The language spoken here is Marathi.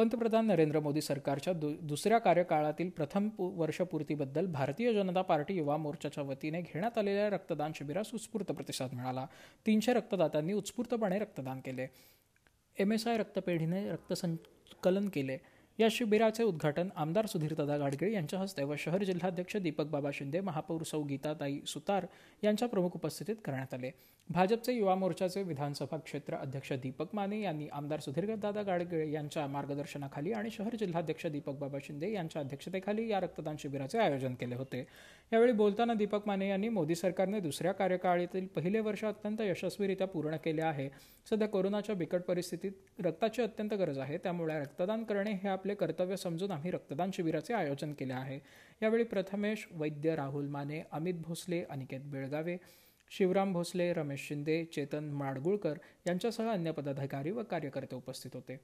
पंतप्रधान नरेंद्र मोदी सरकारच्या दु दुसऱ्या कार्यकाळातील प्रथम वर्षपूर्तीबद्दल भारतीय जनता पार्टी युवा मोर्चाच्या वतीने घेण्यात आलेल्या रक्तदान शिबिरास उत्स्फूर्त प्रतिसाद मिळाला तीनशे रक्तदात्यांनी उत्स्फूर्तपणे रक्तदान केले एम एस आय रक्तपेढीने रक्तसंकलन केले या शिबिराचे उद्घाटन आमदार सुधीरदादा गाडगीळ यांच्या हस्ते व शहर जिल्हाध्यक्ष दीपक बाबा शिंदे महापौर सौ गीताताई सुतार यांच्या प्रमुख उपस्थितीत करण्यात आले भाजपचे युवा मोर्चाचे विधानसभा क्षेत्र अध्यक्ष दीपक माने यांनी आमदार दादा गाडगीळ यांच्या मार्गदर्शनाखाली आणि शहर जिल्हाध्यक्ष दीपक बाबा शिंदे यांच्या अध्यक्षतेखाली या रक्तदान शिबिराचे आयोजन केले होते यावेळी बोलताना दीपक माने यांनी मोदी सरकारने दुसऱ्या कार्यकाळातील पहिले वर्ष अत्यंत यशस्वीरित्या पूर्ण केले आहे सध्या कोरोनाच्या बिकट परिस्थितीत रक्ताची अत्यंत गरज आहे त्यामुळे रक्तदान करणे हे आपले आपले कर्तव्य समजून आम्ही रक्तदान शिबिराचे आयोजन केले आहे यावेळी प्रथमेश वैद्य राहुल माने अमित भोसले अनिकेत बेळगावे शिवराम भोसले रमेश शिंदे चेतन माडगुळकर यांच्यासह अन्य पदाधिकारी व कार्यकर्ते उपस्थित होते